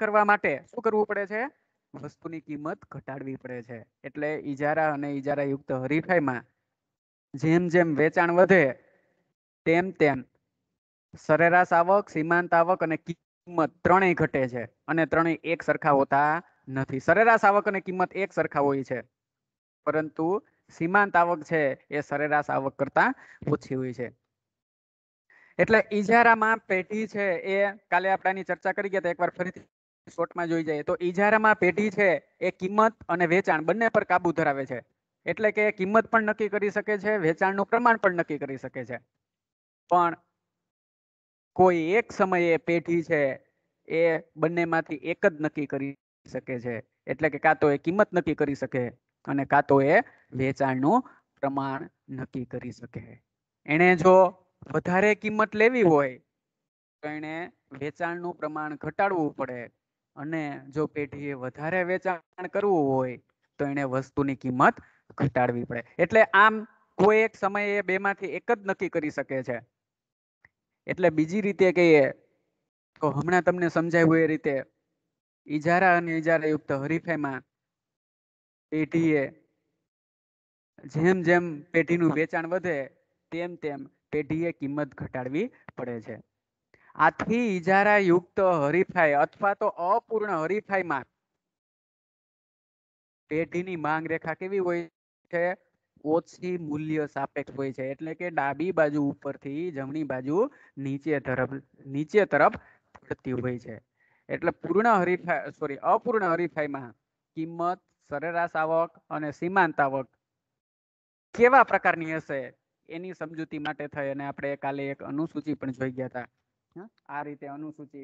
કરવા માટે શું કરવું પડે છે વસ્તુની કિંમત ઘટાડવી પડે છે એટલે ઈજારા અને ઈજારાયુક્ત હરીફાઈમાં જેમ જેમ વેચાણ વધે તેમ તેમ સરેરાશ આવક સીમાંત આવક અને કિંમત ત્રણેય ઘટે છે અને ત્રણેય એક સરખા હોતા નથી સરેરાશ આવક અને કિંમત એક સરખા હોય છે પરંતુ સીમાંત આવક છે એ સરેરાશ આવક કરતા ઓછી હોય છે એટલે ઈજારામાં પેઢી છે એ કાલે આપણે આની ચર્ચા કરી ગયા હતા એકવાર ફરીથી શોર્ટમાં જોઈ જઈએ તો ઈજારામાં પેઢી છે એ કિંમત અને વેચાણ બંને પર કાબુ ધરાવે છે એટલે કે કિંમત પણ નક્કી કરી શકે છે વેચાણનું પ્રમાણ પણ નક્કી કરી શકે છે પણ કોઈ એક સમયે પેઢી છે એ બંનેમાંથી એક જ નક્કી કરી શકે છે એટલે કે કાં તો એ કિંમત નક્કી કરી શકે અને કાં તો એ વેચાણનું પ્રમાણ નક્કી કરી શકે એણે જો વધારે કિંમત લેવી હોય તો એણે વેચાણનું પ્રમાણ ઘટાડવું પડે અને જો પેઢીએ વધારે વેચાણ કરવું હોય તો એને વસ્તુની કિંમત ઘટાડવી પડે એટલે આમ કોઈ એક સમયે બેમાંથી એક જ નક્કી કરી શકે છે એટલે બીજી રીતે કહીએ તો હમણાં તમને સમજાયું એ રીતે ઈજારા અને યુક્ત હરીફાઈમાં પેઢીએ જેમ જેમ પેઢીનું વેચાણ વધે તેમ તેમ પેઢીએ કિંમત ઘટાડવી પડે છે આથી ઇજારાયુક્ત હરીફાઈ અથવા તો અપૂર્ણ હરીફાઈમાં પેઢીની માંગ રેખા કેવી હોય છે ઓછી મૂલ્ય સાપેક્ષ હોય છે એટલે કે ડાબી બાજુ ઉપરથી જમણી બાજુ નીચે તરફ નીચે તરફ ફરતી હોય છે એટલે પૂર્ણ હરીફાઈ સોરી અપૂર્ણ હરીફાઈમાં કિંમત સરેરાશ આવક અને સીમાંત આવક કેવા પ્રકારની હશે એની સમજૂતી માટે થઈ અને આપણે કાલે એક અનુસૂચિ પણ જોઈ ગયા હતા આ રીતે અનુસૂચિ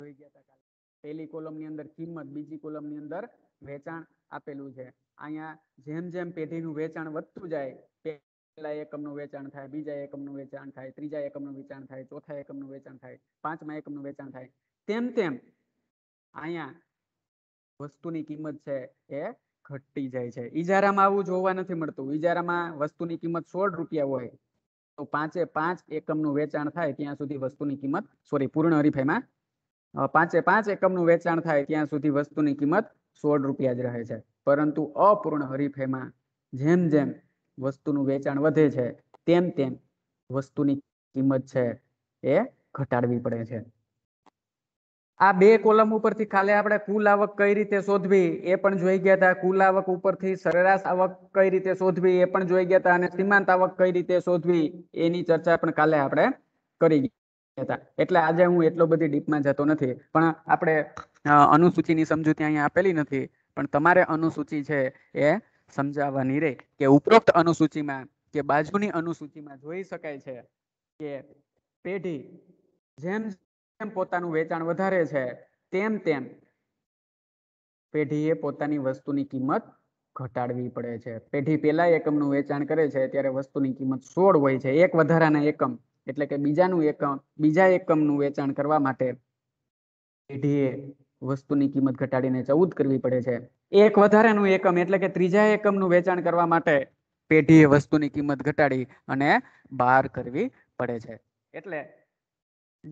જોઈ ગયા હતા કાલે પહેલી કોલમની અંદર કિંમત બીજી કોલમની અંદર વેચાણ આપેલું છે અહીંયા જેમ જેમ પેઢીનું વેચાણ વધતું જાય પહેલા એકમનું વેચાણ થાય બીજા એકમનું વેચાણ થાય ત્રીજા એકમનું વેચાણ થાય ચોથા એકમનું વેચાણ થાય પાંચમા એકમનું વેચાણ થાય તેમ તેમ અહીંયા વસ્તુની કિંમત છે એ ઘટતી જાય છે ઈજારામાં આવું જોવા નથી મળતું ઈજારામાં વસ્તુની કિંમત સોળ રૂપિયા હોય પાંચે પાંચ એકમનું વેચાણ થાય ત્યાં સુધી વસ્તુની કિંમત સોરી પૂર્ણ હરીફાઈમાં પાંચે પાંચ એકમનું વેચાણ થાય ત્યાં સુધી વસ્તુની કિંમત સોળ રૂપિયા જ રહે છે પરંતુ અપૂર્ણ હરીફાઈમાં જેમ જેમ વસ્તુનું વેચાણ વધે છે તેમ તેમ વસ્તુની કિંમત છે એ ઘટાડવી પડે છે આ બે કોલમ ઉપરથી ખાલી આપણે કુલ આવક કઈ રીતે શોધવી એ પણ જોઈ ગયા હતા કુલ આવક ઉપરથી સરેરાશ આવક કઈ રીતે શોધવી એ પણ જોઈ ગયા હતા અને સીમાંત આવક કઈ રીતે શોધવી એની ચર્ચા પણ કાલે આપણે કરી ગયા હતા એટલે આજે હું એટલો બધી ડીપમાં જતો નથી પણ આપણે અનુસૂચિની સમજૂતી અહીંયા આપેલી નથી પણ તમારે અનુસૂચિ છે એ સમજાવવાની રે કે ઉપરોક્ત અનુસૂચિમાં કે બાજુની અનુસૂચિમાં જોઈ શકાય છે કે પેઢી જેમ જેમ પોતાનું વેચાણ વધારે છે તેમ તેમ પેઢીએ પોતાની વસ્તુની કિંમત ઘટાડવી પડે છે પેઢી પહેલા એકમનું વેચાણ કરે છે ત્યારે વસ્તુની કિંમત સોળ હોય છે એક વધારાના એકમ એટલે કે બીજાનું એકમ બીજા એકમનું વેચાણ કરવા માટે પેઢીએ વસ્તુની કિંમત ઘટાડીને ચૌદ કરવી પડે છે એક વધારાનું એકમ એટલે કે ત્રીજા એકમનું વેચાણ કરવા માટે પેઢીએ વસ્તુની કિંમત ઘટાડી અને બાર કરવી પડે છે એટલે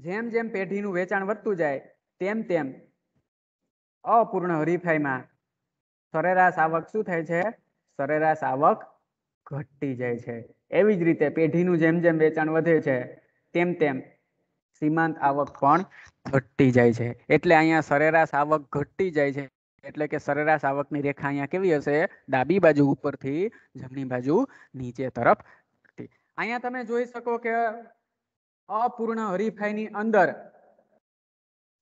જેમ જેમ પેઢીનું વેચાણ વધતું જાય તેમ તેમ અપૂર્ણ હરીફાઈમાં સરેરાશ આવક શું થાય છે સરેરાશ આવક ઘટતી જાય છે એવી જ રીતે પેઢીનું જેમ જેમ વેચાણ વધે છે તેમ તેમ સીમાંત આવક પણ ઘટતી જાય છે એટલે અહીંયા સરેરાશ આવક ઘટતી જાય છે એટલે કે સરેરાશ આવકની રેખા અહીંયા કેવી હશે ડાબી બાજુ ઉપરથી જમણી બાજુ નીચે તરફ અહીંયા તમે જોઈ શકો કે અપૂર્ણ હરીફાઈની અંદર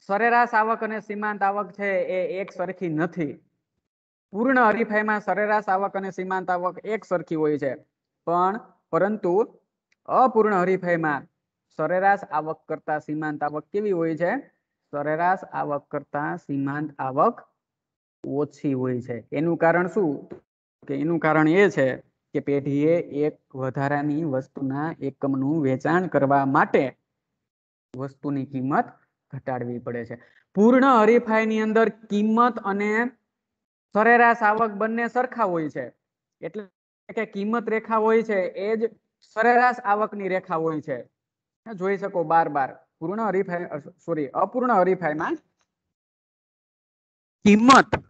સરેરાશ આવક અને સીમાંત આવક છે એ એક સરખી નથી પૂર્ણ હરીફાઈમાં સરેરાશ આવક અને સીમાંત આવક એક સરખી હોય છે પણ પરંતુ અપૂર્ણ હરીફાઈમાં સરેરાશ આવક કરતા સીમાંત આવક કેવી હોય છે સરેરાશ આવક કરતા સીમાંત આવક ઓછી હોય છે એનું કારણ શું કે એનું કારણ એ છે કે પેઢીએ એક વધારાની વસ્તુના એકમનું વેચાણ કરવા માટે વસ્તુની કિંમત ઘટાડવી પડે છે પૂર્ણ હરીફાઈની અંદર કિંમત અને સરેરાશ આવક બંને સરખા હોય છે એટલે કે કિંમત રેખા હોય છે એ જ સરેરાશ આવકની રેખા હોય છે જોઈ શકો બાર બાર પૂર્ણ હરીફાઈ સોરી અપૂર્ણ હરીફાઈમાં કિંમત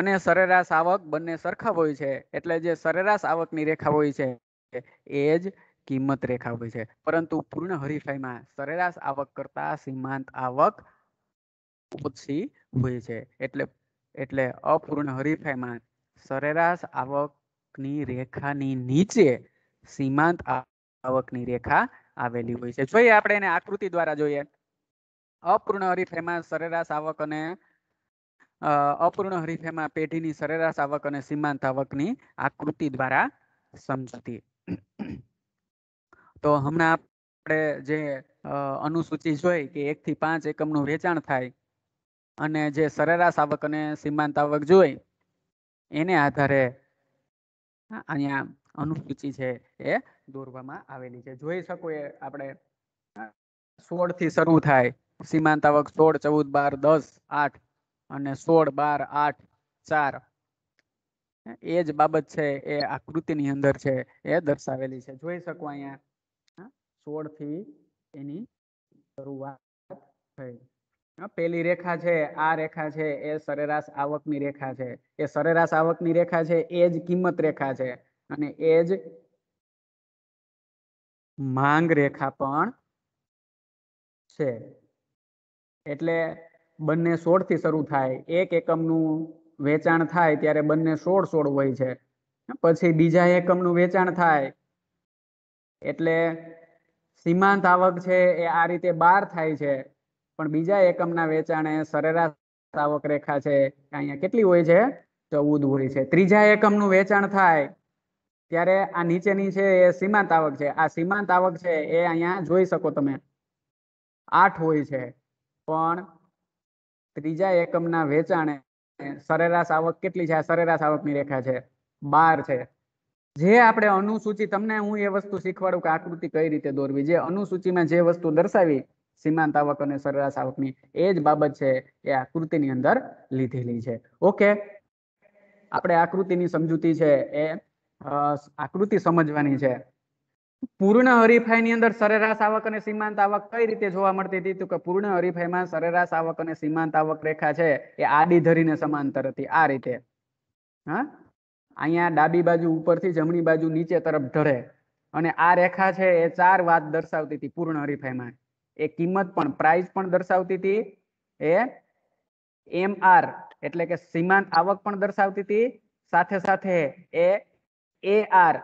અને સરેરાશ આવક બંને સરખા હોય છે એટલે જે સરેરાશ આવકની રેખા હોય છે એ જ કિંમત રેખા હોય છે પરંતુ પૂર્ણ હરીફાઈમાં સરેરાશ આવક કરતા સીમાંત આવક ઓછી હોય છે એટલે એટલે અપૂર્ણ હરીફાઈમાં સરેરાશ આવકની રેખાની નીચે સીમાંત આવકની રેખા આવેલી હોય છે જોઈએ આપણે એને આકૃતિ દ્વારા જોઈએ અપૂર્ણ હરીફાઈમાં સરેરાશ આવક અને અપૂર્ણ હરીફેમાં પેઢીની સરેરાશ આવક અને સીમાંત આવકની આકૃતિ દ્વારા સમજતી તો હમણાં આપણે જે અનુસૂચિ જોઈ કે એક થી પાંચ એકમનું વેચાણ થાય અને જે સરેરાશ આવક અને સીમાંત આવક જોઈ એને આધારે અહીંયા અનુસૂચિ છે એ દોરવામાં આવેલી છે જોઈ શકો એ આપણે સોળ થી શરૂ થાય સીમાંત આવક સોળ ચૌદ બાર દસ આઠ અને સોળ બાર આઠ ચાર એ જ બાબત છે એ આકૃતિની અંદર છે એ દર્શાવેલી છે જોઈ શકો અહીંયા સોળ થી એની શરૂઆત થઈ પેલી રેખા છે આ રેખા છે એ સરેરાશ આવકની રેખા છે એ સરેરાશ આવકની રેખા છે એ જ કિંમત રેખા છે અને એ જ માંગ રેખા પણ છે એટલે બંને સોળથી શરૂ થાય એક એકમનું વેચાણ થાય ત્યારે બંને સોળ સોળ હોય છે પછી બીજા એકમનું વેચાણ થાય એટલે સીમાંત આવક છે એ આ રીતે બાર થાય છે પણ બીજા એકમના વેચાણે સરેરાશ આવક રેખા છે અહીંયા કેટલી હોય છે ચૌદ હોય છે ત્રીજા એકમનું વેચાણ થાય ત્યારે આ નીચેની છે એ સીમાંત આવક છે આ સીમાંત આવક છે એ અહીંયા જોઈ શકો તમે આઠ હોય છે પણ ત્રીજા એકમના વેચાણે સરેરાશ આવક કેટલી છે આ સરેરાશ આવકની રેખા છે બાર છે જે આપણે અનુસૂચિ તમને હું એ વસ્તુ શીખવાડું કે આકૃતિ કઈ રીતે દોરવી જે અનુસૂચિમાં જે વસ્તુ દર્શાવી સીમાંત આવક અને સરેરાશ આવકની એ જ બાબત છે એ આકૃતિની અંદર લીધેલી છે ઓકે આપણે આકૃતિની સમજૂતી છે એ આકૃતિ સમજવાની છે પૂર્ણ હરીફાઈની અંદર સરેરાશ આવક અને સીમાંત આવક કઈ રીતે જોવા મળતી હતી તો કે પૂર્ણ હરીફાઈમાં સરેરાશ આવક અને સીમાંત આવક રેખા છે એ આડી ધરીને સમાંતર હતી આ રીતે હા અહીંયા ડાબી બાજુ ઉપરથી જમણી બાજુ નીચે તરફ ઢળે અને આ રેખા છે એ ચાર વાત દર્શાવતી હતી પૂર્ણ હરીફાઈમાં એ કિંમત પણ પ્રાઇસ પણ દર્શાવતી હતી એ એમ આર એટલે કે સીમાંત આવક પણ દર્શાવતી હતી સાથે સાથે એ એ આર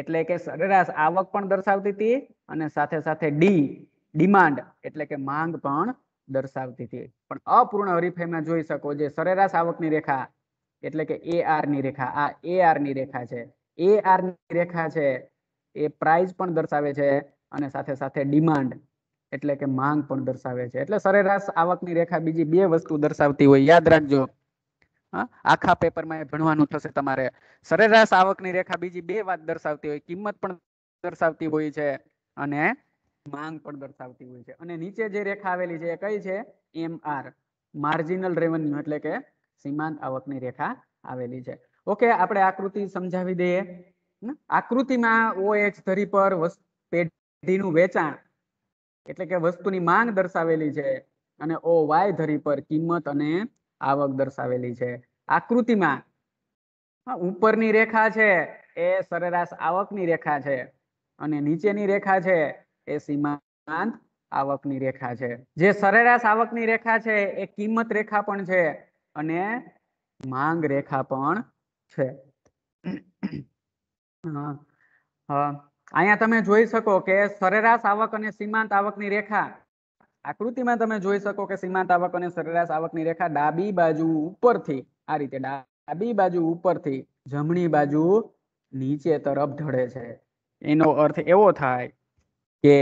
એટલે કે સરેરાશ આવક પણ દર્શાવતી હતી અને સાથે સાથે ડી ડિમાન્ડ એટલે કે માંગ પણ દર્શાવતી હતી પણ અપૂર્ણ હરીફાઈમાં જોઈ શકો જે સરેરાશ આવકની રેખા એટલે કે એ ની રેખા આ એ ની રેખા છે એ ની રેખા છે એ પ્રાઇસ પણ દર્શાવે છે અને સાથે સાથે ડિમાન્ડ એટલે કે માંગ પણ દર્શાવે છે એટલે સરેરાશ આવકની રેખા બીજી બે વસ્તુ દર્શાવતી હોય યાદ રાખજો આખા પેપરમાં એ ભણવાનું થશે તમારે સરેરાશ આવકની રેખા બીજી બે વાત દર્શાવતી હોય કિંમત પણ દર્શાવતી હોય છે અને માંગ પણ દર્શાવતી હોય છે અને નીચે જે રેખા આવેલી છે એ કઈ છે એમ આર માર્જિનલ રેવન્યુ એટલે કે સીમાંત આવકની રેખા આવેલી છે ઓકે આપણે આકૃતિ સમજાવી દઈએ આકૃતિમાં ઓએચ ધરી પર પેઢીનું વેચાણ એટલે કે વસ્તુની માંગ દર્શાવેલી છે અને ઓ વાય ધરી પર કિંમત અને આવક દર્શાવેલી છે આકૃતિમાં ઉપરની રેખા છે એ સરેરાશ આવકની રેખા છે અને નીચેની રેખા છે એ સીમાંત આવકની રેખા છે જે સરેરાશ આવકની રેખા છે એ કિંમત રેખા પણ છે અને માંગ રેખા પણ છે અહીંયા તમે જોઈ શકો કે સરેરાશ આવક અને સીમાંત આવકની રેખા આકૃતિમાં તમે જોઈ શકો કે સીમાંત આવક અને સરેરાશ આવકની રેખા ડાબી બાજુ ઉપરથી આ રીતે ડાબી બાજુ ઉપરથી જમણી બાજુ નીચે તરફ ઢળે છે એનો અર્થ એવો થાય કે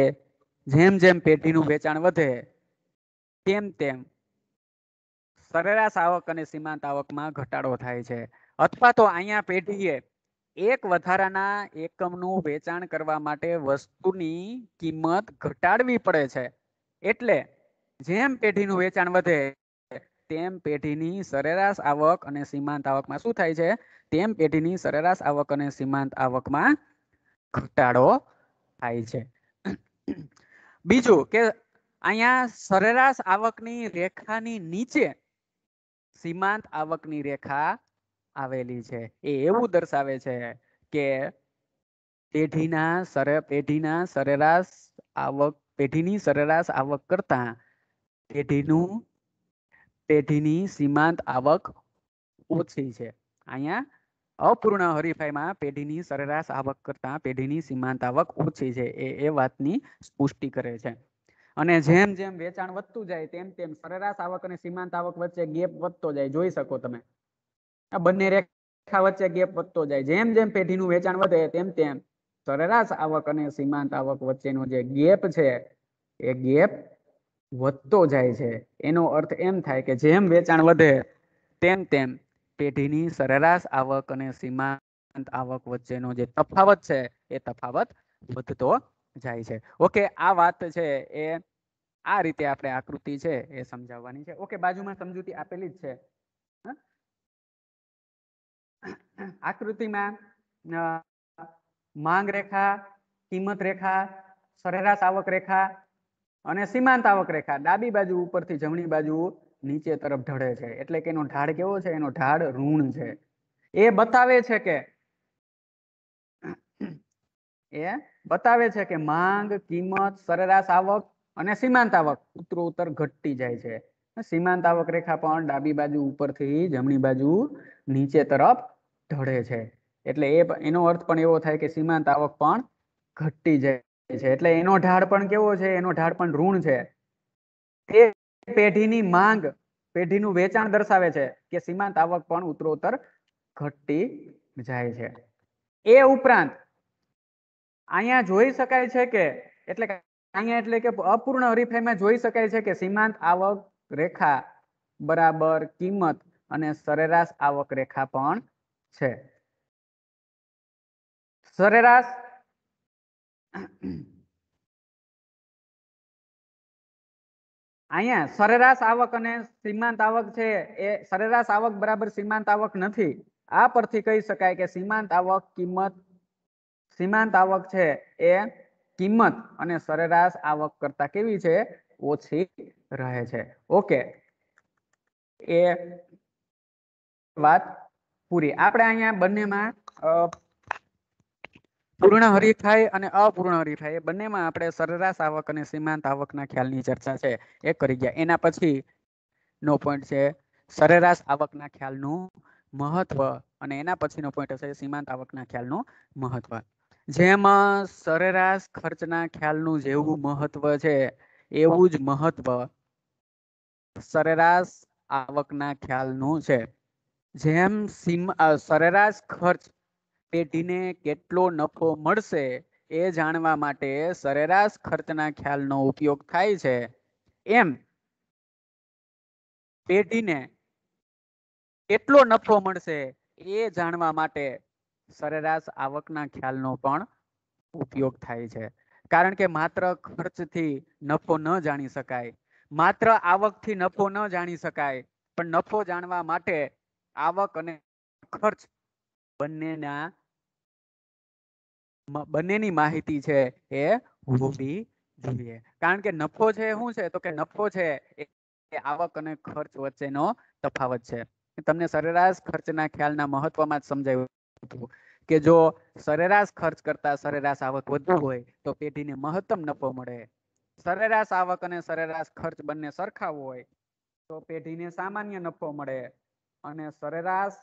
જેમ જેમ પેઢીનું વેચાણ વધે તેમ તેમ સરેરાશ આવક અને સીમાંત આવકમાં ઘટાડો થાય છે અથવા તો અહીંયા પેઢીએ એક વધારાના એકમનું વેચાણ કરવા માટે વસ્તુની કિંમત ઘટાડવી પડે છે એટલે જેમ પેઢીનું વેચાણ વધે તેમ પેઢીની સરેરાશ આવક અને સીમાંત આવકમાં શું થાય છે તેમ પેઢીની સરેરાશ આવક અને સીમાંત આવકમાં ઘટાડો થાય છે બીજું કે અહીંયા સરેરાશ આવકની રેખાની નીચે સીમાંત આવકની રેખા આવેલી છે એ એવું દર્શાવે છે કે પેઢીના સરે પેઢીના સરેરાશ આવક પેઢીની સરેરાશ આવક કરતા પેઢીનું પેઢીની સીમાંત આવક ઓછી છે અહીંયા અપૂર્ણ હરીફાઈમાં પેઢીની સરેરાશ આવક કરતાં પેઢીની સીમાંત આવક ઓછી છે એ એ વાતની પુષ્ટિ કરે છે અને જેમ જેમ વેચાણ વધતું જાય તેમ તેમ સરેરાશ આવક અને સીમાંત આવક વચ્ચે ગેપ વધતો જાય જોઈ શકો તમે આ બંને રેખા વચ્ચે ગેપ વધતો જાય જેમ જેમ પેઢીનું વેચાણ વધે તેમ તેમ સરેરાશ આવક અને સીમાંત આવક વચ્ચેનો જે ગેપ છે એ ગેપ વધતો જાય છે એનો અર્થ એમ થાય કે જેમ વેચાણ વધે તેમ તેમ પેઢીની સરેરાશ આવક અને સીમાંત આવક વચ્ચેનો જે તફાવત છે એ તફાવત વધતો જાય છે ઓકે આ વાત છે એ આ રીતે આપણે આકૃતિ છે એ સમજાવવાની છે ઓકે બાજુમાં સમજૂતી આપેલી જ છે આકૃતિમાં માંગ રેખા કિંમત રેખા સરેરાશ આવક રેખા અને સીમાંત આવક રેખા ડાબી બાજુ ઉપરથી જમણી બાજુ નીચે તરફ ઢળે છે એટલે કે એનો ઢાળ કેવો છે એનો ઢાળ ઋણ છે એ બતાવે છે કે એ બતાવે છે કે માંગ કિંમત સરેરાશ આવક અને સીમાંત આવક ઉત્તર ઘટતી જાય છે સીમાંત આવક રેખા પણ ડાબી બાજુ ઉપરથી જમણી બાજુ નીચે તરફ ઢળે છે એટલે એ એનો અર્થ પણ એવો થાય કે સીમાંત આવક પણ ઘટતી જાય છે એટલે એનો ઢાળ પણ કેવો છે એનો ઢાળ પણ ઋણ છે તે પેઢીની માંગ પેઢીનું વેચાણ દર્શાવે છે કે સીમાંત આવક પણ ઉત્તરોત્તર ઘટતી જાય છે એ ઉપરાંત અહીંયા જોઈ શકાય છે કે એટલે અહીંયા એટલે કે અપૂર્ણ હરીફાઈમાં જોઈ શકાય છે કે સીમાંત આવક રેખા બરાબર કિંમત અને સરેરાશ આવક રેખા પણ છે સરેરાશ અહીંયા સરેરાશ આવક અને સીમાંત આવક છે એ સરેરાશ આવક બરાબર સીમાંત આવક નથી આ પરથી કહી શકાય કે સીમાંત આવક કિંમત સીમાંત આવક છે એ કિંમત અને સરેરાશ આવક કરતા કેવી છે ઓછી રહે છે ઓકે એ વાત પૂરી આપણે અહીંયા બંનેમાં પૂર્ણ થાય અને અપૂર્ણ થાય એ બંનેમાં આપણે સરેરાશ આવક અને સીમાંત આવકના ખ્યાલની ચર્ચા છે એ કરી ગયા એના પછી નો પોઈન્ટ છે સરેરાશ આવકના ખ્યાલનું મહત્વ અને એના પછીનો પોઈન્ટ હશે સીમાંત આવકના ખ્યાલનું મહત્વ જેમાં સરેરાશ ખર્ચના ખ્યાલનું જેવું મહત્વ છે એવું જ મહત્વ સરેરાશ આવકના ખ્યાલનું છે જેમ સીમ સરેરાશ ખર્ચ પેઢીને કેટલો નફો મળશે એ જાણવા માટે સરેરાશ ખર્ચના ખ્યાલનો ઉપયોગ થાય છે એમ પેઢીને કેટલો નફો મળશે એ જાણવા માટે સરેરાશ આવકના ખ્યાલનો પણ ઉપયોગ થાય છે કારણ કે માત્ર ખર્ચથી નફો ન જાણી શકાય માત્ર આવકથી નફો ન જાણી શકાય પણ નફો જાણવા માટે આવક અને ખર્ચ બંનેના બંનેની માહિતી છે એ હોવી જોઈએ કારણ કે નફો છે શું છે તો કે નફો છે એ આવક અને ખર્ચ વચ્ચેનો તફાવત છે તમને સરેરાશ ખર્ચના ખ્યાલના મહત્વમાં જ સમજાયું કે જો સરેરાશ ખર્ચ કરતા સરેરાશ આવક વધુ હોય તો પેઢીને મહત્તમ નફો મળે સરેરાશ આવક અને સરેરાશ ખર્ચ બંને સરખા હોય તો પેઢીને સામાન્ય નફો મળે અને સરેરાશ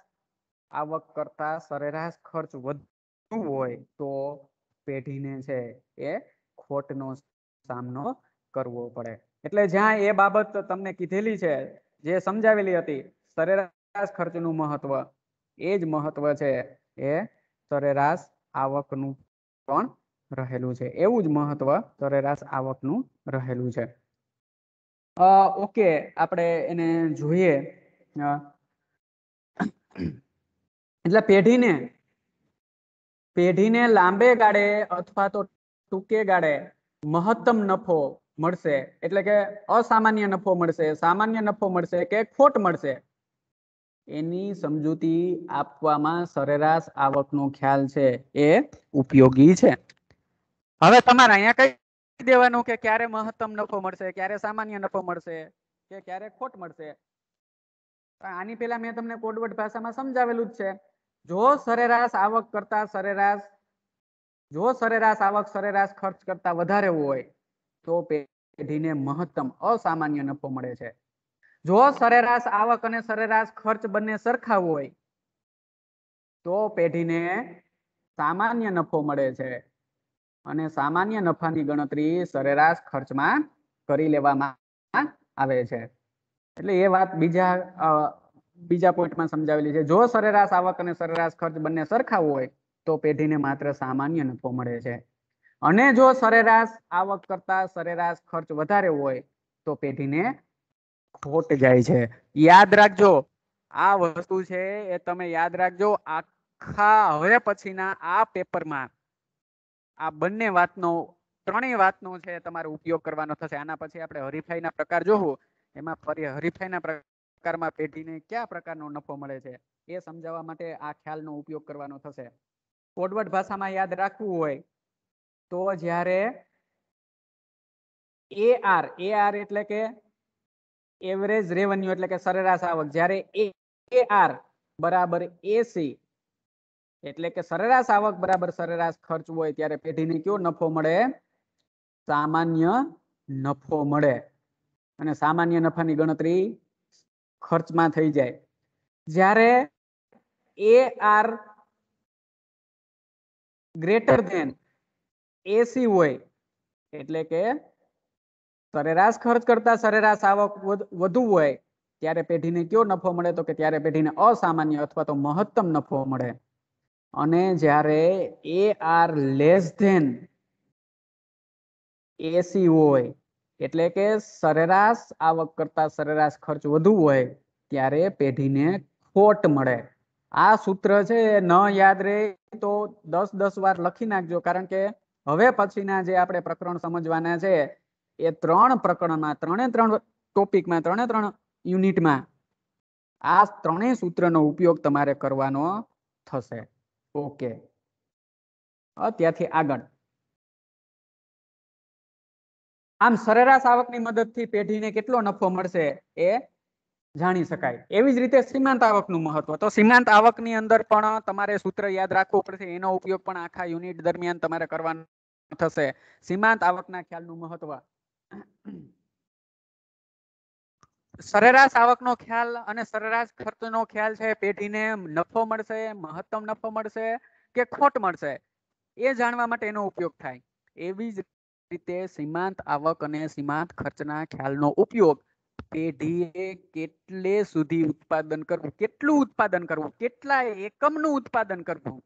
આવક કરતા સરેરાશ ખર્ચ વધુ શું હોય તો પેઢીને છે એ ખોટનો સામનો કરવો પડે એટલે જ્યાં એ બાબત તમને કીધેલી છે જે સમજાવેલી હતી સરેરાશ ખર્ચનું મહત્વ એ જ મહત્વ છે એ સરેરાશ આવકનું પણ રહેલું છે એવું જ મહત્વ સરેરાશ આવકનું રહેલું છે ઓકે આપણે એને જોઈએ એટલે પેઢીને પેઢીને લાંબે ગાળે અથવા તો ટૂંકે ગાળે મહત્તમ નફો મળશે એટલે કે અસામાન્ય નફો મળશે સામાન્ય નફો મળશે કે ખોટ મળશે એની સમજૂતી આપવામાં સરેરાશ આવકનો ખ્યાલ છે એ ઉપયોગી છે હવે તમારે અહીંયા કઈ દેવાનું કે ક્યારે મહત્તમ નફો મળશે ક્યારે સામાન્ય નફો મળશે કે ક્યારે ખોટ મળશે આની પહેલા મેં તમને કોડવર્ડ ભાષામાં સમજાવેલું જ છે જો સરેરાશ આવક કરતા સરેરાશ જો સરેરાશ આવક સરેરાશ ખર્ચ કરતા વધારે હોય તો પેઢીને મહત્તમ અસામાન્ય નફો મળે છે જો સરેરાશ આવક અને સરેરાશ ખર્ચ બંને સરખા હોય તો પેઢીને સામાન્ય નફો મળે છે અને સામાન્ય નફાની ગણતરી સરેરાશ ખર્ચમાં કરી લેવામાં આવે છે એટલે એ વાત બીજા બીજા પોઈન્ટમાં સમજાવેલી છે જો સરેરાશ આવક અને સરેરાશ ખર્ચ બંને સરખા હોય તો પેઢીને માત્ર સામાન્ય નફો મળે છે અને જો સરેરાશ આવક કરતા સરેરાશ ખર્ચ વધારે હોય તો પેઢીને ખોટ જાય છે યાદ રાખજો આ વસ્તુ છે એ તમે યાદ રાખજો આખા હવે પછીના આ પેપરમાં આ બંને વાતનો ત્રણેય વાતનો છે તમારે ઉપયોગ કરવાનો થશે આના પછી આપણે હરીફાઈના પ્રકાર જોવું એમાં ફરી હરીફાઈના પ્રકારમાં પેઢીને કયા પ્રકારનો નફો મળે છે એ સમજાવવા માટે આ ખ્યાલનો ઉપયોગ કરવાનો થશે કોડવર્ડ ભાષામાં યાદ રાખવું હોય તો જ્યારે એ આર એ આર એટલે કે એવરેજ રેવન્યુ એટલે કે સરેરાશ આવક જ્યારે એ આર બરાબર એસી એટલે કે સરેરાશ આવક બરાબર સરેરાશ ખર્ચ હોય ત્યારે પેઢીને કયો નફો મળે સામાન્ય નફો મળે અને સામાન્ય નફાની ગણતરી ખર્ચમાં થઈ જાય જ્યારે A R greater than AC હોય એટલે કે સરેરાશ ખર્ચ કરતા સરેરાશ આવક વધુ હોય ત્યારે પેઢીને કયો નફો મળે તો કે ત્યારે પેઢીને અસામાન્ય અથવા તો મહત્તમ નફો મળે અને જ્યારે A R less than AC હોય એટલે કે સરેરાશ આવક કરતા સરેરાશ ખર્ચ વધુ હોય ત્યારે પેઢીને ખોટ મળે આ સૂત્ર છે એ ન યાદ રહે તો દસ દસ વાર લખી નાખજો કારણ કે હવે પછીના જે આપણે પ્રકરણ સમજવાના છે એ ત્રણ પ્રકરણમાં ત્રણે ત્રણ ટોપિકમાં ત્રણે ત્રણ યુનિટમાં આ ત્રણેય સૂત્રનો ઉપયોગ તમારે કરવાનો થશે ઓકે ત્યાંથી આગળ આમ સરેરાશ આવકની મદદથી પેઢીને કેટલો નફો મળશે એ જાણી શકાય એવી જ રીતે સીમાંત આવકનું મહત્વ તો સીમાંત આવકની અંદર પણ તમારે સૂત્ર યાદ રાખવું પડશે એનો ઉપયોગ પણ આખા યુનિટ દરમિયાન તમારે કરવાનો થશે સીમાંત આવકના ખ્યાલનું મહત્વ સરેરાશ આવકનો ખ્યાલ અને સરેરાશ ખર્ચનો ખ્યાલ છે પેઢીને નફો મળશે મહત્તમ નફો મળશે કે ખોટ મળશે એ જાણવા માટે એનો ઉપયોગ થાય એવી જ રીતે સીમાંત આવક અને સીમાંત ખર્ચના ખ્યાલનો ઉપયોગ પેઢીએ કેટલે સુધી ઉત્પાદન કરવું કેટલું ઉત્પાદન કરવું કેટલા એકમનું ઉત્પાદન કરવું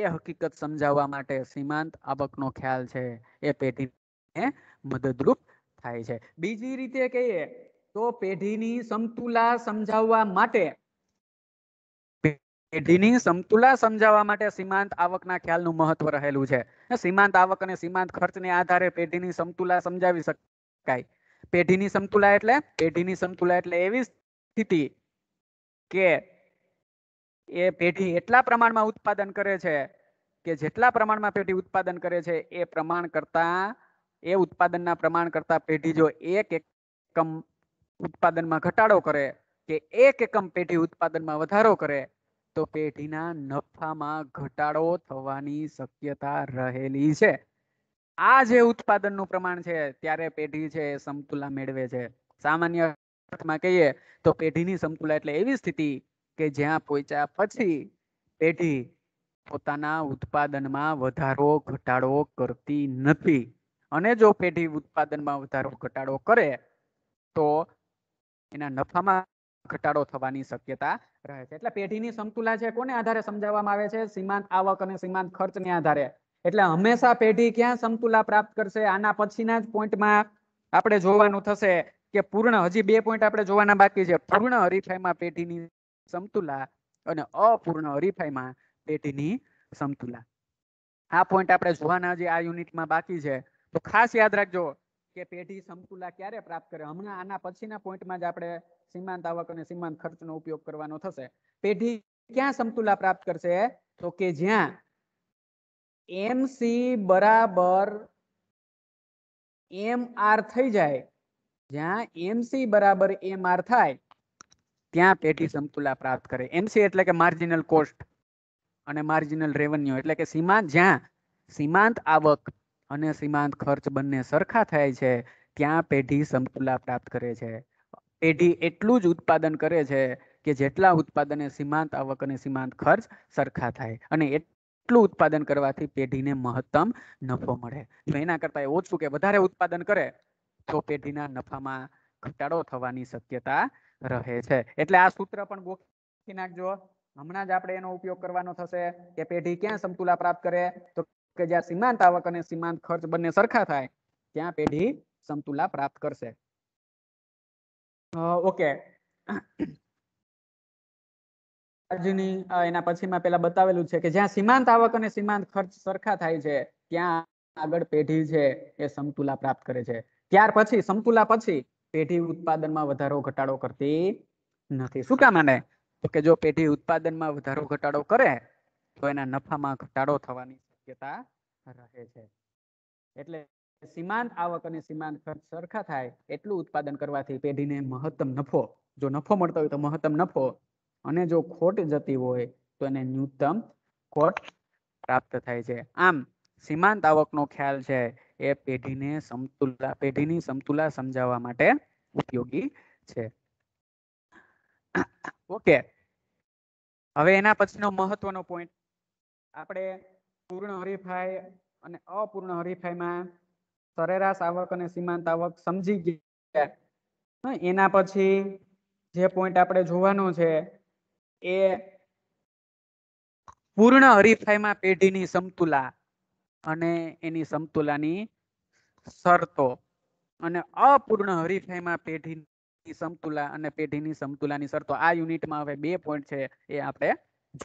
એ હકીકત સમજાવવા માટે સીમાંત આવકનો ખ્યાલ છે એ પેઢીને મદદરૂપ થાય છે બીજી રીતે કહીએ તો પેઢીની સમતુલા સમજાવવા માટે પેઢીની સમતુલા સમજાવવા માટે સીમાંત આવકના ખ્યાલનું મહત્વ રહેલું છે સીમાંત આવક અને સીમાંત ખર્ચને આધારે પેઢીની સમતુલા સમજાવી શકાય પેઢીની સમતુલા એટલે પેઢીની સમતુલા એટલે એવી સ્થિતિ કે એ પેઢી એટલા પ્રમાણમાં ઉત્પાદન કરે છે કે જેટલા પ્રમાણમાં પેઢી ઉત્પાદન કરે છે એ પ્રમાણ કરતા એ ઉત્પાદનના પ્રમાણ કરતા પેઢી જો એક એકમ ઉત્પાદનમાં ઘટાડો કરે કે એક એકમ પેઢી ઉત્પાદનમાં વધારો કરે તો પેઢીના નફામાં ઘટાડો થવાની શક્યતા રહેલી છે આ જે ઉત્પાદનનું પ્રમાણ છે ત્યારે પેઢી છે સમતુલા મેળવે છે સામાન્ય અર્થમાં કહીએ તો પેઢીની સમતુલા એટલે એવી સ્થિતિ કે જ્યાં પહોંચ્યા પછી પેઢી પોતાના ઉત્પાદનમાં વધારો ઘટાડો કરતી નથી અને જો પેઢી ઉત્પાદનમાં વધારો ઘટાડો કરે તો એના નફામાં ઘટાડો થવાની શક્યતા રહે છે એટલે પેઢીની સમતુલા છે કોને આધારે સમજાવવામાં આવે છે સીમાંત આવક અને સીમાંત ખર્ચને આધારે એટલે હંમેશા પેઢી ક્યાં સમતુલા પ્રાપ્ત કરશે આના પછીના જ પોઈન્ટમાં આપણે જોવાનું થશે કે પૂર્ણ હજી બે પોઈન્ટ આપણે જોવાના બાકી છે પૂર્ણ હરીફાઈમાં પેઢીની સમતુલા અને અપૂર્ણ હરીફાઈમાં પેઢીની સમતુલા આ પોઈન્ટ આપણે જોવાના જે આ યુનિટમાં બાકી છે તો ખાસ યાદ રાખજો કે પેઢી સમતુલા ક્યારે પ્રાપ્ત કરે હમણાં આના પછીના પોઈન્ટમાં જ આપણે સીમાંત આવક અને સીમાંત ખર્ચનો ઉપયોગ કરવાનો થશે પેઢી ક્યાં સમતુલા પ્રાપ્ત કરશે તો કે જ્યાં એમસી બરાબર એમ આર થઈ જાય જ્યાં એમસી બરાબર એમ આર થાય ત્યાં પેટી સમતુલા પ્રાપ્ત કરે એમસી એટલે કે માર્જિનલ કોસ્ટ અને માર્જિનલ રેવન્યુ એટલે કે સીમાંત જ્યાં સીમાંત આવક અને સીમાંત ખર્ચ બંને સરખા થાય છે ત્યાં પેઢી સમતુલા પ્રાપ્ત કરે છે પેઢી એટલું જ ઉત્પાદન કરે છે કે જેટલા ઉત્પાદને સીમાંત આવક અને સીમાંત ખર્ચ સરખા થાય અને એટલું ઉત્પાદન કરવાથી પેઢીને મહત્તમ નફો મળે જો એના કરતાં એ ઓછું કે વધારે ઉત્પાદન કરે તો પેઢીના નફામાં ઘટાડો થવાની શક્યતા રહે છે એટલે આ સૂત્ર પણ ગોખી નાખજો હમણાં જ આપણે એનો ઉપયોગ કરવાનો થશે કે પેઢી ક્યાં સમતુલા પ્રાપ્ત કરે તો કે જ્યાં સીમાંત આવક અને સીમાંત ખર્ચ બંને સરખા થાય ત્યાં પેઢી સમતુલા પ્રાપ્ત કરશે ઓકે આજની એના પછીમાં પેલા બતાવેલું છે કે જ્યાં સીમાંત આવક અને સીમાંત ખર્ચ સરખા થાય છે ત્યાં આગળ પેઢી છે એ સમતુલા પ્રાપ્ત કરે છે ત્યાર પછી સમતુલા પછી પેઢી ઉત્પાદનમાં વધારો ઘટાડો કરતી નથી શું કામ આને તો કે જો પેઢી ઉત્પાદનમાં વધારો ઘટાડો કરે તો એના નફામાં ઘટાડો થવાની શક્યતા રહે છે એટલે સીમાંત આવક અને સીમાંત ખર્ચ સરખા થાય એટલું ઉત્પાદન કરવાથી પેઢીને મહત્તમ નફો જો નફો મળતો હોય તો મહત્તમ નફો અને જો ખોટ જતી હોય તો એને ન્યૂનતમ ખોટ પ્રાપ્ત થાય છે આમ સીમાંત આવકનો ખ્યાલ છે એ પેઢીને સમતુલા પેઢીની સમતુલા સમજાવવા માટે ઉપયોગી છે ઓકે હવે એના પછીનો મહત્વનો પોઈન્ટ આપણે પૂર્ણ હરીફાઈ અને અપૂર્ણ હરીફાઈમાં સરેરાશ આવક અને સીમાંત આવક સમજી ગયા એના પછી જે પોઈન્ટ આપણે જોવાનો છે એ પૂર્ણ હરીફાઈમાં પેઢીની સમતુલા અને એની સમતુલાની શરતો અને અપૂર્ણ હરીફાઈમાં પેઢીની સમતુલા અને પેઢીની સમતુલાની શરતો આ યુનિટમાં હવે બે પોઈન્ટ છે એ આપણે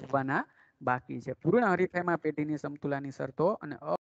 જોવાના બાકી છે પૂર્ણ હરીફાઈમાં પેઢીની સમતુલાની શરતો અને